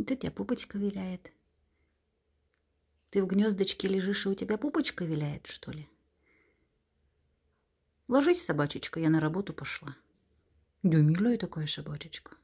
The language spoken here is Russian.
Да тебя пупочка виляет. Ты в гнездочке лежишь, и у тебя пупочка виляет, что ли? Ложись, собачечка, я на работу пошла. Дюмилю такая собачечка.